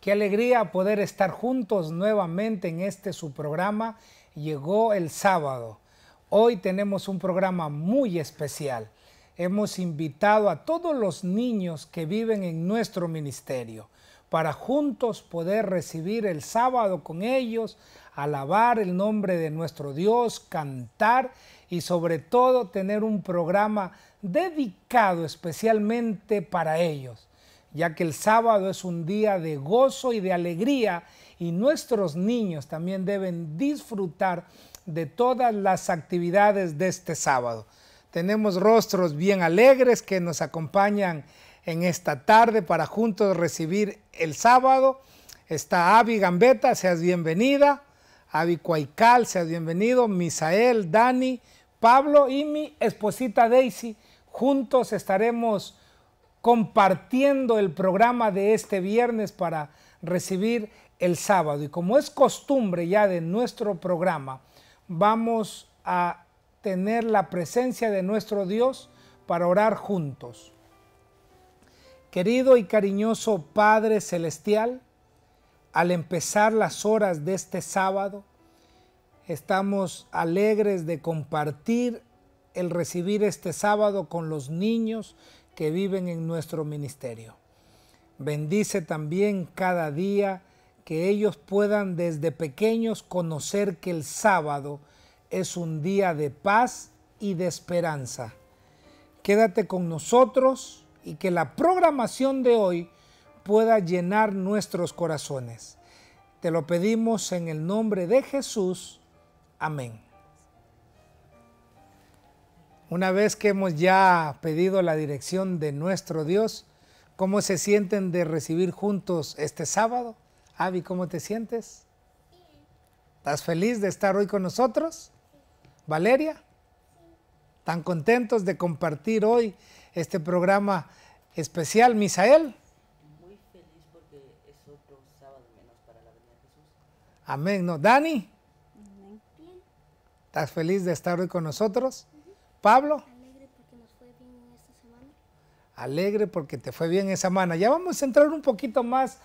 Qué alegría poder estar juntos nuevamente en este su programa. Llegó el sábado. Hoy tenemos un programa muy especial. Hemos invitado a todos los niños que viven en nuestro ministerio para juntos poder recibir el sábado con ellos, alabar el nombre de nuestro Dios, cantar y sobre todo tener un programa dedicado especialmente para ellos, ya que el sábado es un día de gozo y de alegría y nuestros niños también deben disfrutar de todas las actividades de este sábado. Tenemos rostros bien alegres que nos acompañan en esta tarde para juntos recibir el sábado. Está Avi Gambeta, seas bienvenida. Avi Cuaical, seas bienvenido. Misael, Dani, Pablo y mi esposita Daisy. Juntos estaremos compartiendo el programa de este viernes para recibir el sábado. Y como es costumbre ya de nuestro programa, vamos a tener la presencia de nuestro Dios para orar juntos. Querido y cariñoso Padre Celestial, al empezar las horas de este sábado, estamos alegres de compartir el recibir este sábado con los niños que viven en nuestro ministerio. Bendice también cada día que ellos puedan desde pequeños conocer que el sábado es un día de paz y de esperanza. Quédate con nosotros y que la programación de hoy pueda llenar nuestros corazones. Te lo pedimos en el nombre de Jesús. Amén. Una vez que hemos ya pedido la dirección de nuestro Dios, ¿cómo se sienten de recibir juntos este sábado? Avi, ¿cómo te sientes? ¿Estás feliz de estar hoy con nosotros? Valeria, tan contentos de compartir hoy este programa especial, Misael. Muy feliz porque es otro sábado menos para la venida de Jesús. Amén, ¿no? Dani, ¿estás feliz de estar hoy con nosotros? Pablo. Alegre porque nos fue bien esta semana. Alegre porque te fue bien esa semana. Ya vamos a entrar un poquito más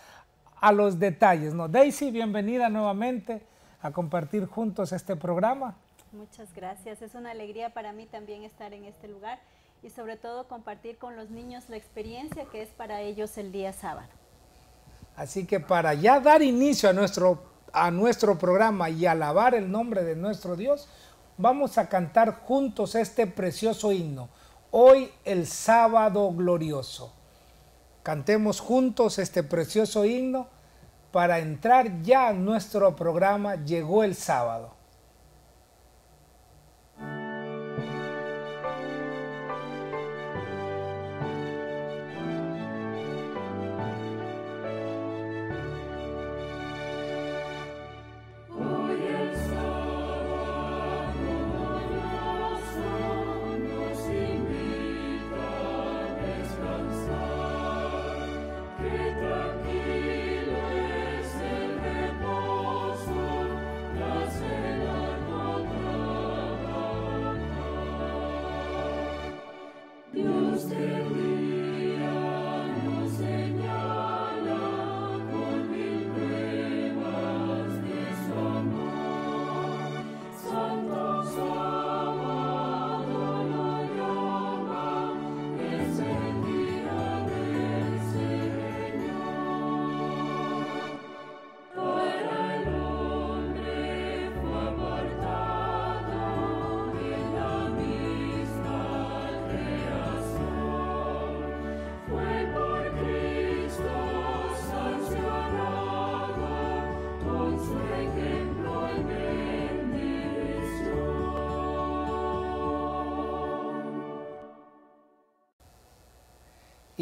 a los detalles. ¿no? Daisy, bienvenida nuevamente a compartir juntos este programa. Muchas gracias, es una alegría para mí también estar en este lugar y sobre todo compartir con los niños la experiencia que es para ellos el día sábado. Así que para ya dar inicio a nuestro, a nuestro programa y alabar el nombre de nuestro Dios, vamos a cantar juntos este precioso himno, Hoy el sábado glorioso. Cantemos juntos este precioso himno para entrar ya a nuestro programa Llegó el sábado.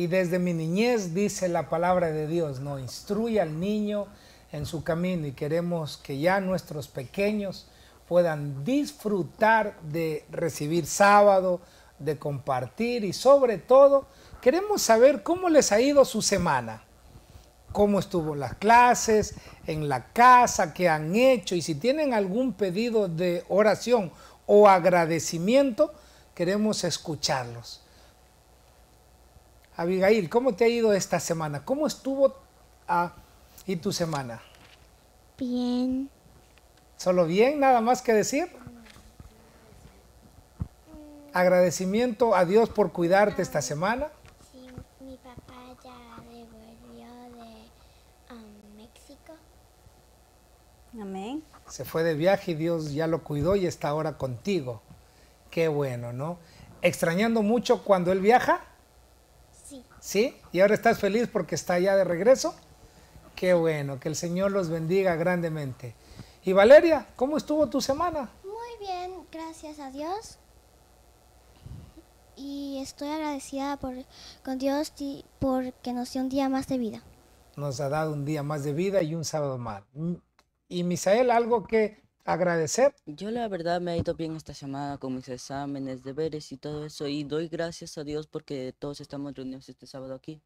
Y desde mi niñez dice la palabra de Dios, no instruye al niño en su camino y queremos que ya nuestros pequeños puedan disfrutar de recibir sábado, de compartir y sobre todo queremos saber cómo les ha ido su semana, cómo estuvo las clases, en la casa, qué han hecho y si tienen algún pedido de oración o agradecimiento, queremos escucharlos. Abigail, ¿cómo te ha ido esta semana? ¿Cómo estuvo ah, y tu semana? Bien. ¿Solo bien? ¿Nada más que decir? ¿Agradecimiento a Dios por cuidarte esta semana? Sí, mi papá ya devolvió de um, México. Amén. Se fue de viaje y Dios ya lo cuidó y está ahora contigo. Qué bueno, ¿no? ¿Extrañando mucho cuando él viaja? Sí. ¿Y ahora estás feliz porque está ya de regreso? Qué bueno, que el Señor los bendiga grandemente. Y Valeria, ¿cómo estuvo tu semana? Muy bien, gracias a Dios. Y estoy agradecida por, con Dios porque nos dio un día más de vida. Nos ha dado un día más de vida y un sábado más. Mm, y Misael, algo que agradecer. Yo la verdad me ha ido bien esta llamada con mis exámenes, deberes y todo eso y doy gracias a Dios porque todos estamos reunidos este sábado aquí.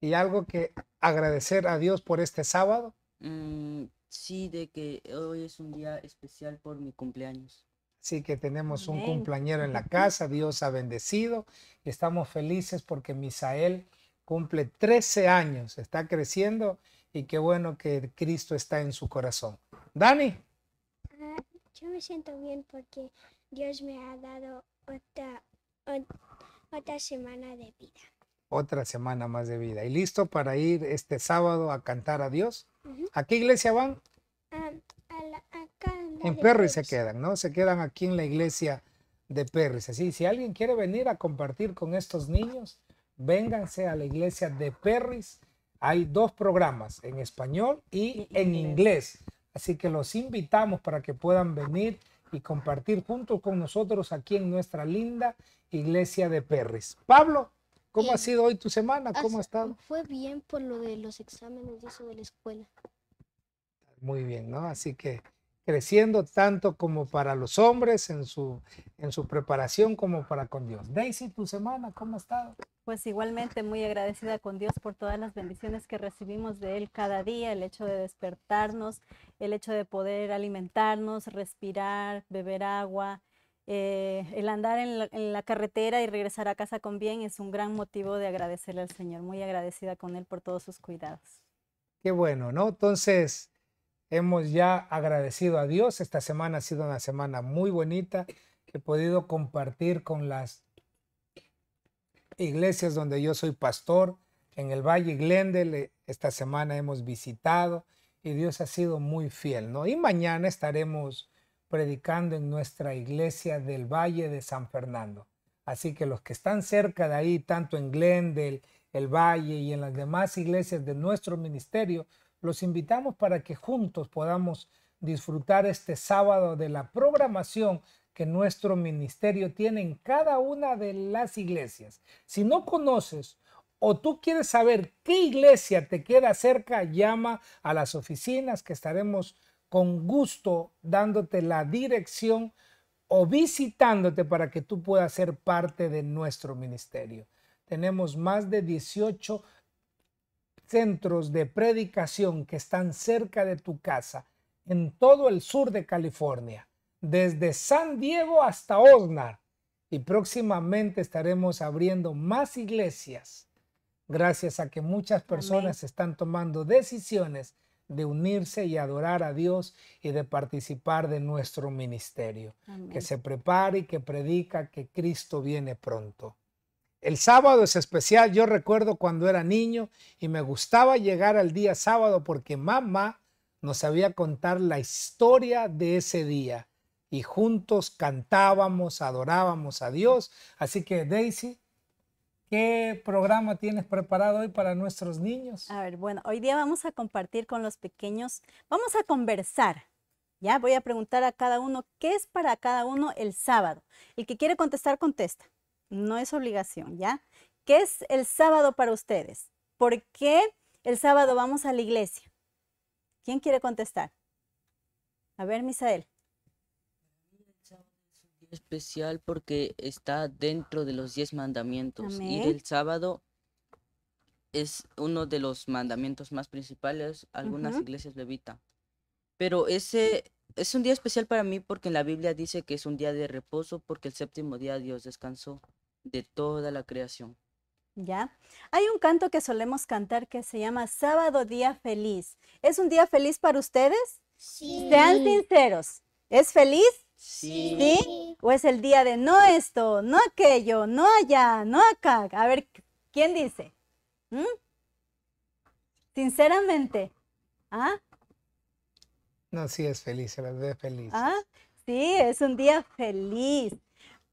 ¿Y algo que agradecer a Dios por este sábado? Mm, sí, de que hoy es un día especial por mi cumpleaños. Sí, que tenemos un cumpleañero en la casa, Dios ha bendecido. Estamos felices porque Misael cumple 13 años, está creciendo y qué bueno que Cristo está en su corazón. Dani yo me siento bien porque Dios me ha dado otra, otra semana de vida. Otra semana más de vida. ¿Y listo para ir este sábado a cantar a Dios? ¿A qué iglesia van? en, Perry se quedan, ¿no? Se quedan aquí en la iglesia de Perry. Así, si alguien quiere venir a compartir con estos niños, vénganse a la iglesia de Perris. Hay dos programas, en español y en inglés. Así que los invitamos para que puedan venir y compartir junto con nosotros aquí en nuestra linda iglesia de Perris. Pablo, ¿cómo ha sido hoy tu semana? Ah, ¿Cómo ha estado? Fue bien por lo de los exámenes eso de la escuela. Muy bien, ¿no? Así que creciendo tanto como para los hombres en su, en su preparación como para con Dios. Daisy, tu semana, ¿cómo ha estado? Pues igualmente muy agradecida con Dios por todas las bendiciones que recibimos de Él cada día, el hecho de despertarnos, el hecho de poder alimentarnos, respirar, beber agua. Eh, el andar en la, en la carretera y regresar a casa con bien es un gran motivo de agradecerle al Señor. Muy agradecida con Él por todos sus cuidados. Qué bueno, ¿no? Entonces, Hemos ya agradecido a Dios. Esta semana ha sido una semana muy bonita. He podido compartir con las iglesias donde yo soy pastor. En el Valle Glendale esta semana hemos visitado y Dios ha sido muy fiel, ¿no? Y mañana estaremos predicando en nuestra iglesia del Valle de San Fernando. Así que los que están cerca de ahí, tanto en Glendale, el Valle y en las demás iglesias de nuestro ministerio, los invitamos para que juntos podamos disfrutar este sábado de la programación que nuestro ministerio tiene en cada una de las iglesias. Si no conoces o tú quieres saber qué iglesia te queda cerca, llama a las oficinas que estaremos con gusto dándote la dirección o visitándote para que tú puedas ser parte de nuestro ministerio. Tenemos más de 18 centros de predicación que están cerca de tu casa en todo el sur de California, desde San Diego hasta Osnar. Y próximamente estaremos abriendo más iglesias gracias a que muchas personas están tomando decisiones de unirse y adorar a Dios y de participar de nuestro ministerio. Que se prepare y que predica que Cristo viene pronto. El sábado es especial. Yo recuerdo cuando era niño y me gustaba llegar al día sábado porque mamá nos sabía contar la historia de ese día y juntos cantábamos, adorábamos a Dios. Así que Daisy, ¿qué programa tienes preparado hoy para nuestros niños? A ver, bueno, hoy día vamos a compartir con los pequeños, vamos a conversar. Ya voy a preguntar a cada uno qué es para cada uno el sábado. El que quiere contestar, contesta no es obligación, ¿ya? ¿Qué es el sábado para ustedes? ¿Por qué el sábado vamos a la iglesia? ¿Quién quiere contestar? A ver, Misael. es un día Especial porque está dentro de los diez mandamientos. Y el sábado es uno de los mandamientos más principales, algunas iglesias lo iglesias Pero ese es un día especial para mí porque en la Biblia dice que es un día de reposo porque el séptimo día Dios descansó de toda la creación. ¿Ya? Hay un canto que solemos cantar que se llama Sábado Día Feliz. ¿Es un día feliz para ustedes? Sí. Sean sinceros. ¿Es feliz? Sí. ¿O es el día de no esto, no aquello, no allá, no acá? A ver, ¿quién dice? ¿Mm? Sinceramente. ¿Ah? No, sí es feliz, se feliz. Ah, sí, es un día feliz.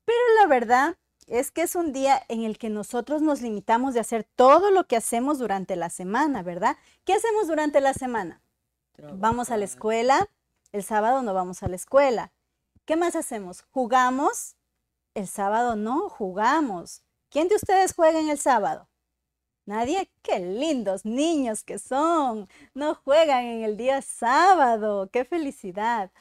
Pero la verdad, es que es un día en el que nosotros nos limitamos de hacer todo lo que hacemos durante la semana, ¿verdad? ¿Qué hacemos durante la semana? Vamos a la escuela, el sábado no vamos a la escuela. ¿Qué más hacemos? Jugamos, el sábado no jugamos. ¿Quién de ustedes juega en el sábado? Nadie, qué lindos niños que son. No juegan en el día sábado, qué felicidad.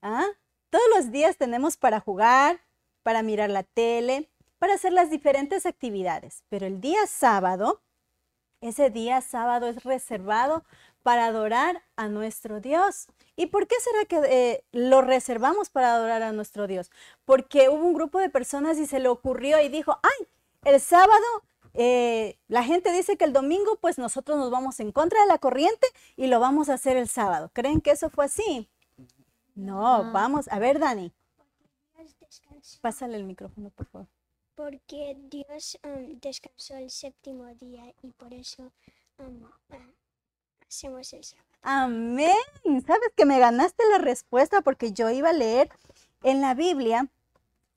¿Ah? Todos los días tenemos para jugar, para mirar la tele, para hacer las diferentes actividades. Pero el día sábado, ese día sábado es reservado para adorar a nuestro Dios. ¿Y por qué será que eh, lo reservamos para adorar a nuestro Dios? Porque hubo un grupo de personas y se le ocurrió y dijo, ay, el sábado eh, la gente dice que el domingo, pues nosotros nos vamos en contra de la corriente y lo vamos a hacer el sábado. ¿Creen que eso fue así? No, vamos, a ver, Dani. Pásale el micrófono, por favor porque Dios um, descansó el séptimo día y por eso um, hacemos el sábado. Amén. Sabes que me ganaste la respuesta porque yo iba a leer en la Biblia,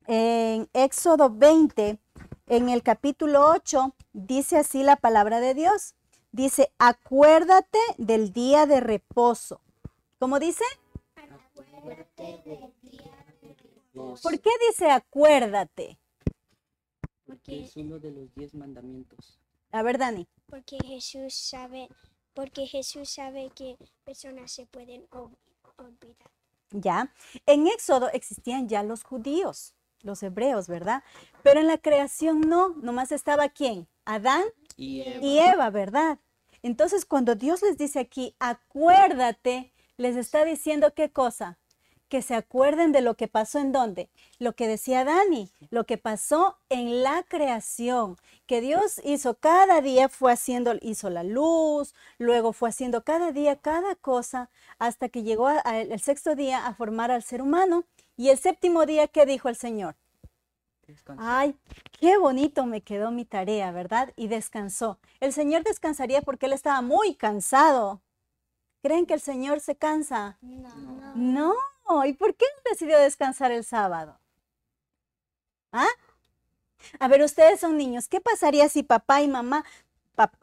en Éxodo 20, en el capítulo 8, dice así la palabra de Dios. Dice, acuérdate del día de reposo. ¿Cómo dice? Acuérdate del día de reposo. ¿Por qué dice acuérdate? Porque es uno de los diez mandamientos. A ver, Dani. Porque Jesús sabe, porque Jesús sabe que personas se pueden olvidar. Ya. En Éxodo existían ya los judíos, los hebreos, ¿verdad? Pero en la creación no, nomás estaba quién? Adán y Eva, y Eva ¿verdad? Entonces, cuando Dios les dice aquí, acuérdate, les está diciendo qué cosa? que se acuerden de lo que pasó en dónde. Lo que decía Dani, lo que pasó en la creación, que Dios hizo cada día, fue haciendo, hizo la luz, luego fue haciendo cada día cada cosa, hasta que llegó el sexto día a formar al ser humano. Y el séptimo día, ¿qué dijo el Señor? Descansó. Ay, qué bonito me quedó mi tarea, ¿verdad? Y descansó. El Señor descansaría porque Él estaba muy cansado. ¿Creen que el Señor se cansa? no. no. ¿y por qué decidió descansar el sábado? ¿Ah? A ver, ustedes son niños, ¿qué pasaría si papá y mamá,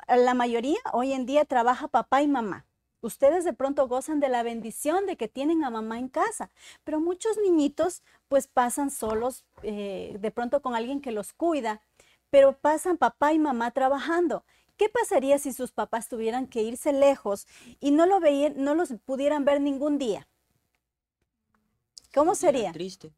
la mayoría hoy en día trabaja papá y mamá? Ustedes de pronto gozan de la bendición de que tienen a mamá en casa, pero muchos niñitos pues pasan solos, eh, de pronto con alguien que los cuida, pero pasan papá y mamá trabajando. ¿Qué pasaría si sus papás tuvieran que irse lejos y no, lo veían, no los pudieran ver ningún día? ¿Cómo sería? Triste.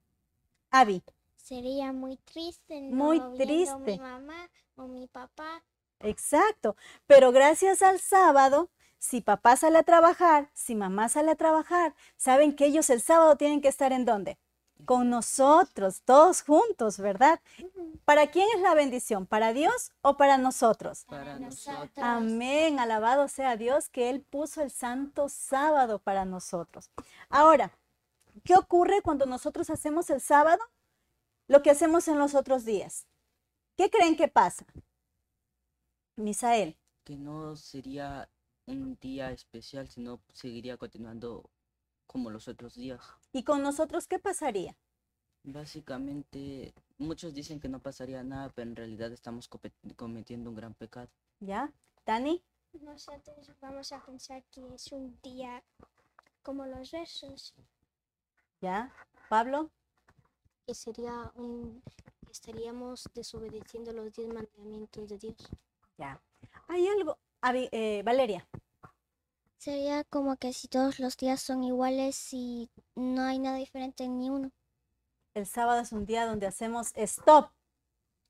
Abby. Sería muy triste. muy triste. mi mamá o mi papá. Exacto. Pero gracias al sábado, si papá sale a trabajar, si mamá sale a trabajar, saben que ellos el sábado tienen que estar en dónde? Con nosotros, todos juntos, ¿verdad? ¿Para quién es la bendición? ¿Para Dios o para nosotros? Para nosotros. Amén. Alabado sea Dios que Él puso el santo sábado para nosotros. Ahora, ¿Qué ocurre cuando nosotros hacemos el sábado lo que hacemos en los otros días? ¿Qué creen que pasa? Misael. Que no sería un día especial, sino seguiría continuando como los otros días. ¿Y con nosotros qué pasaría? Básicamente, muchos dicen que no pasaría nada, pero en realidad estamos cometiendo un gran pecado. ¿Ya? ¿Tani? Nosotros vamos a pensar que es un día como los restos, ¿Ya? ¿Pablo? Que sería un estaríamos desobedeciendo los diez mandamientos de Dios. Ya. Hay algo, eh, Valeria. Sería como que si todos los días son iguales y no hay nada diferente en ni uno. El sábado es un día donde hacemos stop.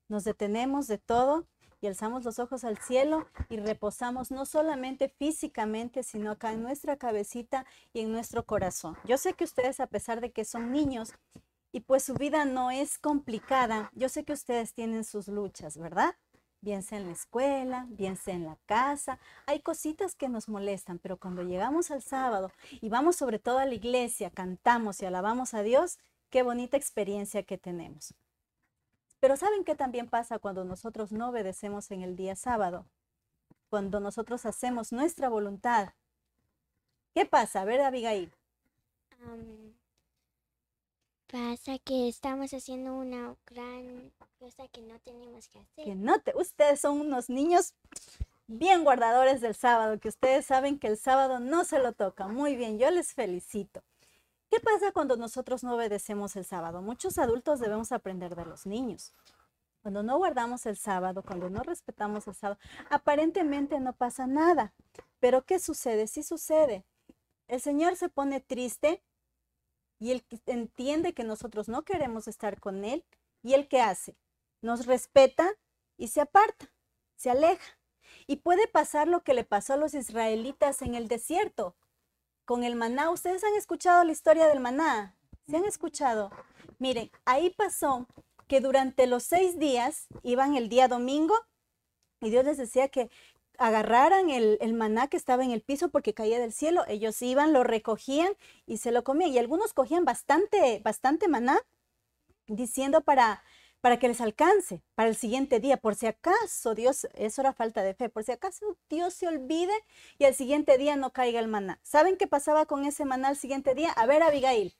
Nos detenemos de todo y alzamos los ojos al cielo y reposamos no solamente físicamente, sino acá en nuestra cabecita y en nuestro corazón. Yo sé que ustedes, a pesar de que son niños y pues su vida no es complicada, yo sé que ustedes tienen sus luchas, ¿verdad? bien sea en la escuela, bien sea en la casa. Hay cositas que nos molestan, pero cuando llegamos al sábado y vamos sobre todo a la iglesia, cantamos y alabamos a Dios, qué bonita experiencia que tenemos. Pero ¿saben qué también pasa cuando nosotros no obedecemos en el día sábado? Cuando nosotros hacemos nuestra voluntad. ¿Qué pasa, verdad, Abigail? pasa que estamos haciendo una gran cosa que no tenemos que hacer. no ustedes son unos niños bien guardadores del sábado, que ustedes saben que el sábado no se lo toca. Muy bien, yo les felicito. ¿Qué pasa cuando nosotros no obedecemos el sábado? Muchos adultos debemos aprender de los niños. Cuando no guardamos el sábado, cuando no respetamos el sábado, aparentemente no pasa nada. Pero ¿qué sucede? si sucede. El Señor se pone triste y Él entiende que nosotros no queremos estar con Él. ¿Y Él qué hace? Nos respeta y se aparta, se aleja. Y puede pasar lo que le pasó a los israelitas en el desierto con el maná. ¿Ustedes han escuchado la historia del maná? ¿Se han escuchado? Miren, ahí pasó que durante los seis días iban el día domingo y Dios les decía que agarraran el, maná que estaba en el piso porque caía del cielo. Ellos iban, lo recogían y se lo comían. Y algunos cogían bastante, bastante maná, diciendo para para que les alcance para el siguiente día, por si acaso Dios, eso era falta de fe, por si acaso Dios se olvide y al siguiente día no caiga el maná. ¿Saben qué pasaba con ese maná al siguiente día? A ver, Abigail.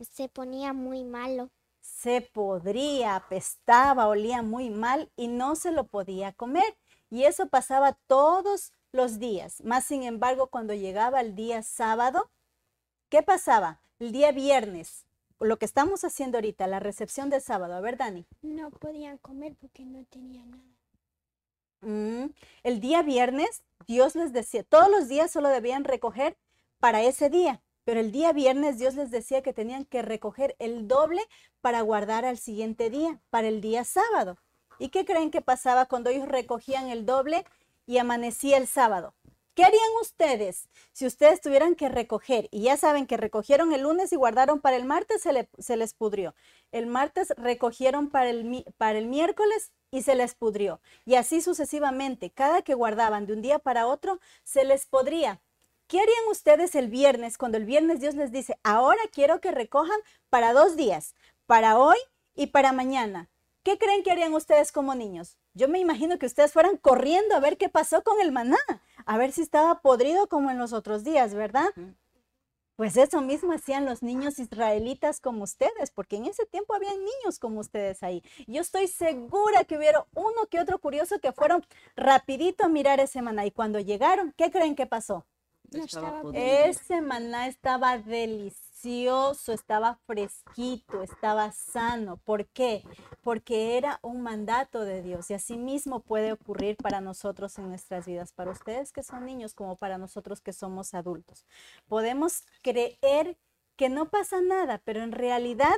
se ponía muy malo. Se podría, apestaba, olía muy mal y no se lo podía comer. Y eso pasaba todos los días. Más sin embargo, cuando llegaba el día sábado, ¿qué pasaba? El día viernes, lo que estamos haciendo ahorita, la recepción de sábado, a ver, Dani. No podían comer porque no tenían nada. Mm, el día viernes, Dios les decía, todos los días solo debían recoger para ese día, pero el día viernes Dios les decía que tenían que recoger el doble para guardar al siguiente día, para el día sábado. ¿Y qué creen que pasaba cuando ellos recogían el doble y amanecía el sábado? ¿Qué harían ustedes si ustedes tuvieran que recoger? Y ya saben que recogieron el lunes y guardaron para el martes, se, se les pudrió. El martes recogieron para el, para el miércoles y se les pudrió. Y así sucesivamente, cada que guardaban de un día para otro, se les podría. ¿Qué harían ustedes el viernes cuando el viernes Dios les dice, ahora quiero que recojan para dos días, para hoy y para mañana? ¿Qué creen que harían ustedes como niños? Yo me imagino que ustedes fueran corriendo a ver qué pasó con el maná, a ver si estaba podrido como en los otros días, ¿verdad? Pues eso mismo hacían los niños israelitas como ustedes, porque en ese tiempo habían niños como ustedes ahí. Yo estoy segura que hubiera uno que otro curioso que fueron rapidito a mirar ese maná y cuando llegaron, ¿qué creen que pasó? ese maná estaba delicioso estaba fresquito, estaba sano. ¿Por qué? Porque era un mandato de Dios y así mismo puede ocurrir para nosotros en nuestras vidas, para ustedes que son niños como para nosotros que somos adultos. Podemos creer que no pasa nada, pero en realidad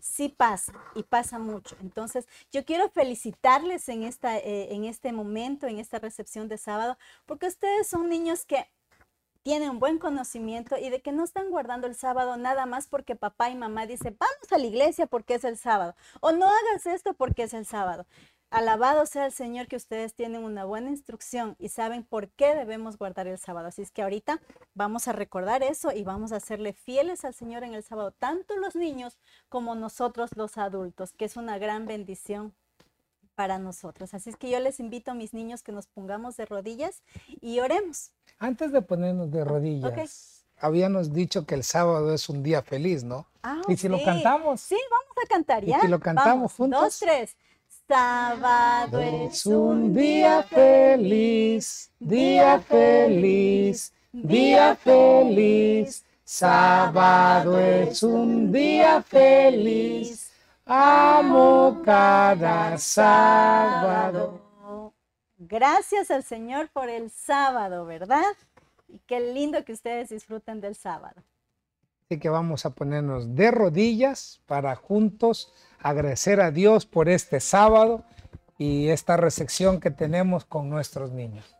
sí pasa y pasa mucho. Entonces, yo quiero felicitarles en, esta, eh, en este momento, en esta recepción de sábado, porque ustedes son niños que tienen buen conocimiento y de que no están guardando el sábado nada más porque papá y mamá dicen, vamos a la iglesia porque es el sábado, o no hagas esto porque es el sábado. Alabado sea el Señor que ustedes tienen una buena instrucción y saben por qué debemos guardar el sábado. Así es que ahorita vamos a recordar eso y vamos a hacerle fieles al Señor en el sábado, tanto los niños como nosotros los adultos, que es una gran bendición para nosotros. Así es que yo les invito a mis niños que nos pongamos de rodillas y oremos. Antes de ponernos de rodillas, habíamos dicho que el sábado es un día feliz, ¿no? Ah, y si lo cantamos. Sí, vamos a cantar ya. Y si lo cantamos juntos. Dos, tres. Sábado es un día feliz, día feliz, día feliz. Sábado es un día feliz. Amo cada sábado. Gracias al Señor por el sábado, ¿verdad? Y qué lindo que ustedes disfruten del sábado. Así que vamos a ponernos de rodillas para juntos agradecer a Dios por este sábado y esta recepción que tenemos con nuestros niños.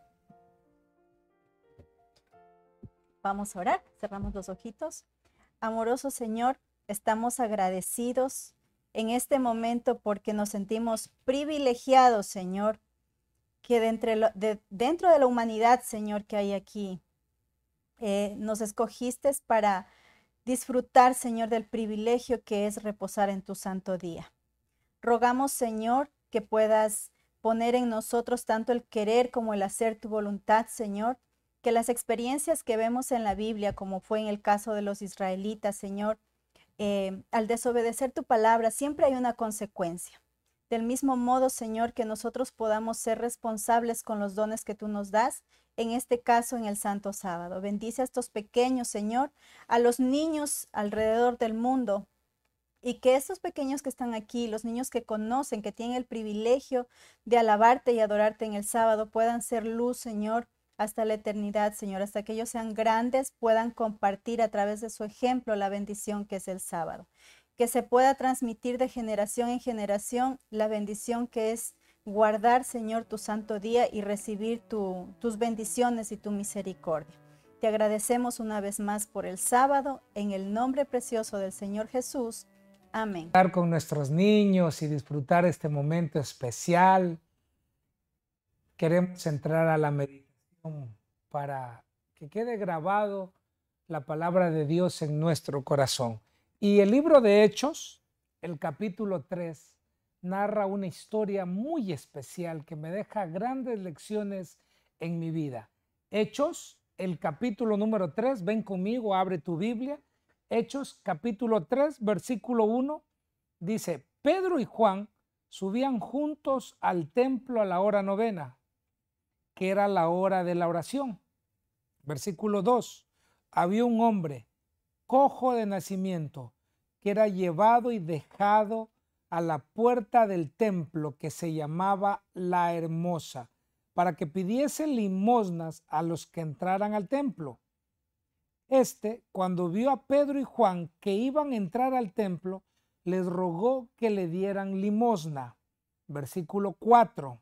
Vamos a orar, cerramos los ojitos. Amoroso Señor, estamos agradecidos en este momento porque nos sentimos privilegiados, Señor, que dentro de la humanidad, Señor, que hay aquí, eh, nos escogiste para disfrutar, Señor, del privilegio que es reposar en tu santo día. Rogamos, Señor, que puedas poner en nosotros tanto el querer como el hacer tu voluntad, Señor, que las experiencias que vemos en la Biblia, como fue en el caso de los israelitas, Señor, eh, al desobedecer tu palabra, siempre hay una consecuencia. Del mismo modo, Señor, que nosotros podamos ser responsables con los dones que tú nos das, en este caso en el Santo Sábado. Bendice a estos pequeños, Señor, a los niños alrededor del mundo, y que estos pequeños que están aquí, los niños que conocen, que tienen el privilegio de alabarte y adorarte en el sábado, puedan ser luz, Señor, hasta la eternidad, Señor, hasta que ellos sean grandes, puedan compartir a través de su ejemplo la bendición que es el sábado, que se pueda transmitir de generación en generación la bendición que es guardar, Señor, tu santo día y recibir tus bendiciones y tu misericordia. Te agradecemos una vez más por el sábado, en el nombre precioso del Señor Jesús. Amén. Estar con nuestros niños y disfrutar este momento especial. Queremos entrar a la meditación para que quede grabado la palabra de Dios en nuestro corazón. Y el libro de Hechos, el capítulo 3, narra una historia muy especial que me deja grandes lecciones en mi vida. Hechos, el capítulo número 3, ven conmigo, abre tu Biblia. Hechos capítulo 3, versículo 1, dice, Pedro y Juan subían juntos al templo a la hora novena que era la hora de la oración. Versículo 2. Había un hombre cojo de nacimiento que era llevado y dejado a la puerta del templo que se llamaba La Hermosa, para que pidiese limosnas a los que entraran al templo. Este, cuando vio a Pedro y Juan que iban a entrar al templo, les rogó que le dieran limosna. Versículo 4.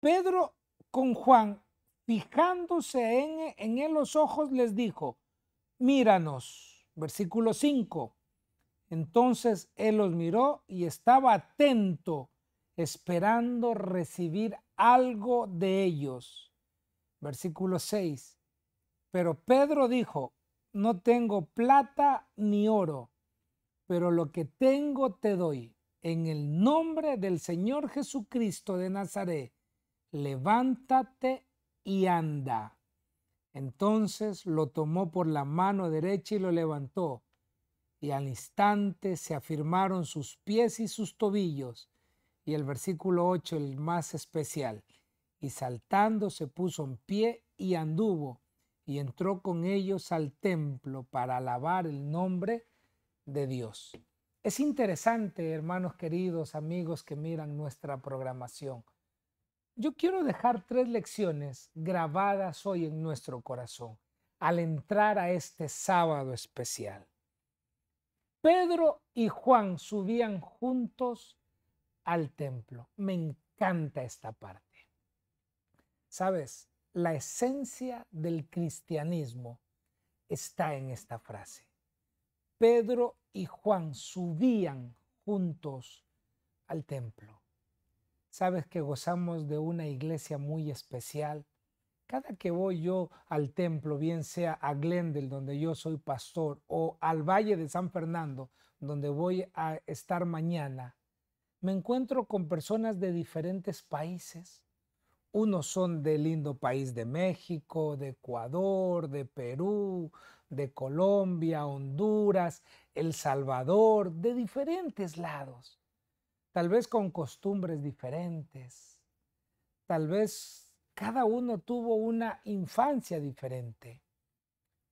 Pedro con Juan, fijándose en, él los ojos, les dijo, míranos. Versículo 5. Entonces él los miró y estaba atento, esperando recibir algo de ellos. Versículo 6. Pero Pedro dijo, no tengo plata ni oro, pero lo que tengo te doy. En el nombre del Señor Jesucristo de Nazaret, levántate y anda. Entonces lo tomó por la mano derecha y lo levantó, y al instante se afirmaron sus pies y sus tobillos, y el versículo 8, el más especial, y saltando se puso en pie y anduvo, y entró con ellos al templo para alabar el nombre de Dios. Es interesante, hermanos queridos, amigos que miran nuestra programación yo quiero dejar tres lecciones grabadas hoy en nuestro corazón al entrar a este sábado especial. Pedro y Juan subían juntos al templo. Me encanta esta parte. Sabes, la esencia del cristianismo está en esta frase. Pedro y Juan subían juntos al templo. Sabes que gozamos de una iglesia muy especial. Cada que voy yo al templo, bien sea a Glendale, donde yo soy pastor, o al Valle de San Fernando, donde voy a estar mañana, me encuentro con personas de diferentes países. Unos son del lindo país de México, de Ecuador, de Perú, de Colombia, Honduras, El Salvador, de diferentes lados tal vez con costumbres diferentes, tal vez cada uno tuvo una infancia diferente.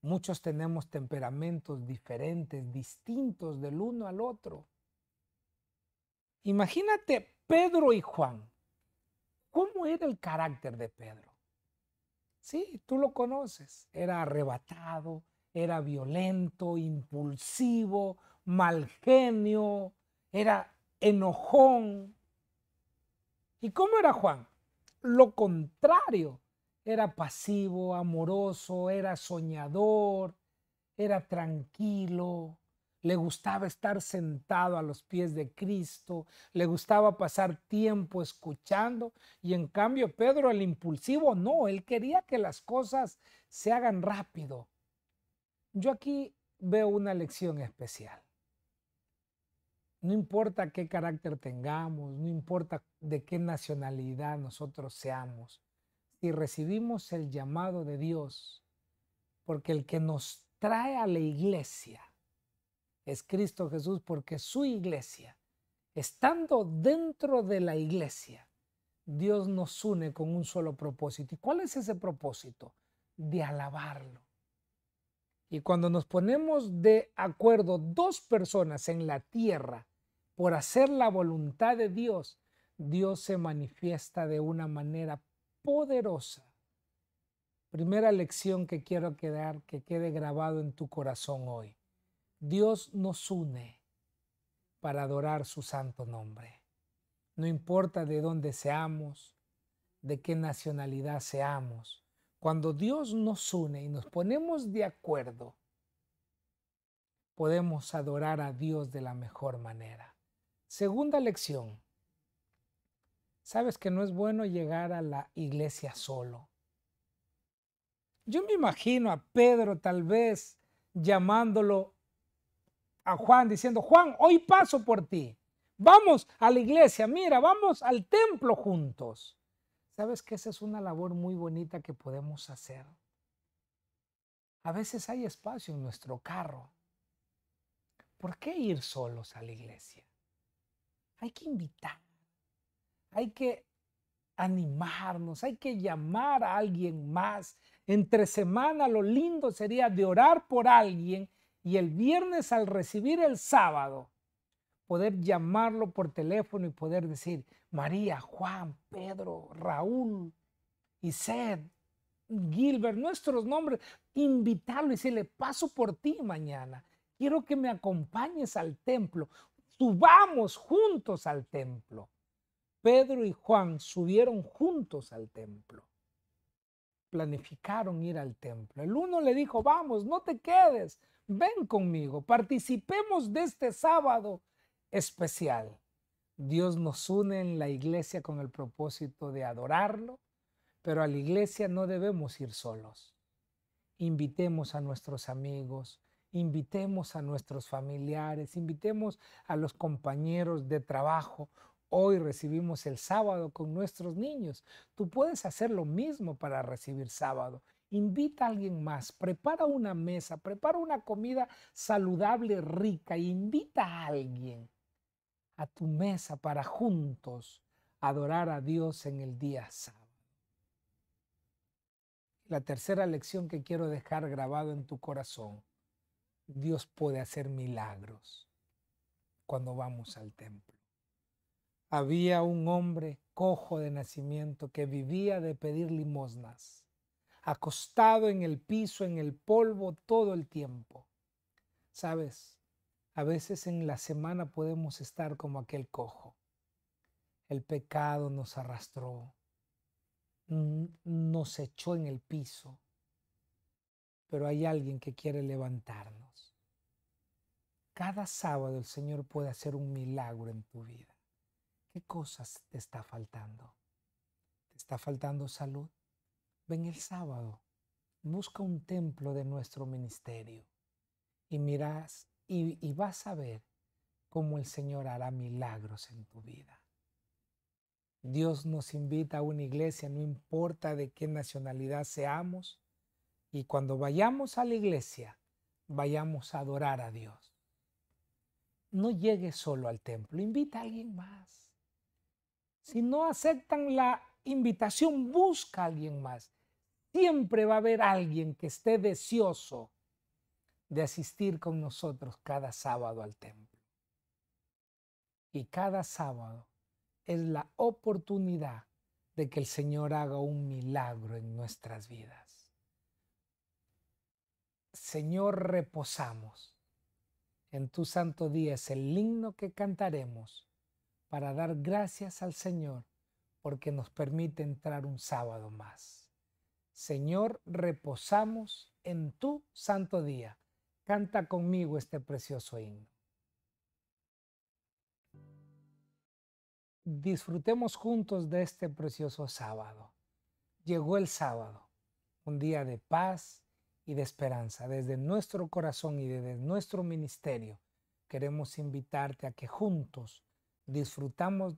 Muchos tenemos temperamentos diferentes, distintos del uno al otro. Imagínate Pedro y Juan. ¿Cómo era el carácter de Pedro? Sí, tú lo conoces. Era arrebatado, era violento, impulsivo, mal genio, era enojón. ¿Y cómo era Juan? Lo contrario. Era pasivo, amoroso, era soñador, era tranquilo, le gustaba estar sentado a los pies de Cristo, le gustaba pasar tiempo escuchando y en cambio Pedro el impulsivo no, él quería que las cosas se hagan rápido. Yo aquí veo una lección especial. No importa qué carácter tengamos, no importa de qué nacionalidad nosotros seamos, si recibimos el llamado de Dios, porque el que nos trae a la iglesia es Cristo Jesús, porque su iglesia, estando dentro de la iglesia, Dios nos une con un solo propósito. ¿Y cuál es ese propósito? De alabarlo. Y cuando nos ponemos de acuerdo dos personas en la tierra por hacer la voluntad de Dios, Dios se manifiesta de una manera poderosa. Primera lección que quiero quedar, que quede grabado en tu corazón hoy. Dios nos une para adorar su santo nombre. No importa de dónde seamos, de qué nacionalidad seamos. Cuando Dios nos une y nos ponemos de acuerdo, podemos adorar a Dios de la mejor manera. Segunda lección. Sabes que no es bueno llegar a la iglesia solo. Yo me imagino a Pedro tal vez llamándolo a Juan diciendo, Juan, hoy paso por ti. Vamos a la iglesia, mira, vamos al templo juntos. ¿Sabes que esa es una labor muy bonita que podemos hacer? A veces hay espacio en nuestro carro. ¿Por qué ir solos a la iglesia? hay que invitar, hay que animarnos, hay que llamar a alguien más. Entre semana lo lindo sería de orar por alguien y el viernes al recibir el sábado poder llamarlo por teléfono y poder decir, María, Juan, Pedro, Raúl, Ised, Gilbert, nuestros nombres, invitarlo y decirle, paso por ti mañana, quiero que me acompañes al templo subamos juntos al templo. Pedro y Juan subieron juntos al templo. Planificaron ir al templo. El uno le dijo, vamos, no te quedes, ven conmigo, participemos de este sábado especial. Dios nos une en la iglesia con el propósito de adorarlo, pero a la iglesia no debemos ir solos. Invitemos a nuestros amigos, invitemos a nuestros familiares, invitemos a los compañeros de trabajo. Hoy recibimos el sábado con nuestros niños. Tú puedes hacer lo mismo para recibir sábado. Invita a alguien más, prepara una mesa, prepara una comida saludable, rica, invita a alguien a tu mesa para juntos adorar a Dios en el día sábado. La tercera lección que quiero dejar grabado en tu corazón Dios puede hacer milagros cuando vamos al templo. Había un hombre cojo de nacimiento que vivía de pedir limosnas, acostado en el piso, en el polvo todo el tiempo. Sabes, a veces en la semana podemos estar como aquel cojo. El pecado nos arrastró, nos echó en el piso, pero hay alguien que quiere levantarnos. Cada sábado el Señor puede hacer un milagro en tu vida. ¿Qué cosas te está faltando? ¿Te está faltando salud? Ven el sábado, busca un templo de nuestro ministerio y mirás y, vas a ver cómo el Señor hará milagros en tu vida. Dios nos invita a una iglesia, no importa de qué nacionalidad seamos, y cuando vayamos a la iglesia, vayamos a adorar a Dios. No llegue solo al templo, invita a alguien más. Si no aceptan la invitación, busca a alguien más. Siempre va a haber alguien que esté deseoso de asistir con nosotros cada sábado al templo. Y cada sábado es la oportunidad de que el Señor haga un milagro en nuestras vidas. Señor, reposamos. En tu santo día es el himno que cantaremos para dar gracias al Señor porque nos permite entrar un sábado más. Señor, reposamos en tu santo día. Canta conmigo este precioso himno. Disfrutemos juntos de este precioso sábado. Llegó el sábado, un día de paz, y de esperanza. Desde nuestro corazón y desde nuestro ministerio queremos invitarte a que juntos disfrutemos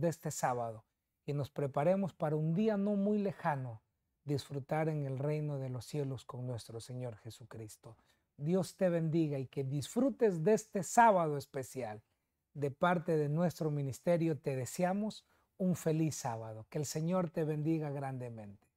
de este sábado y nos preparemos para un día no muy lejano disfrutar en el reino de los cielos con nuestro Señor Jesucristo. Dios te bendiga y que disfrutes de este sábado especial. De parte de nuestro ministerio te deseamos un feliz sábado. Que el Señor te bendiga grandemente.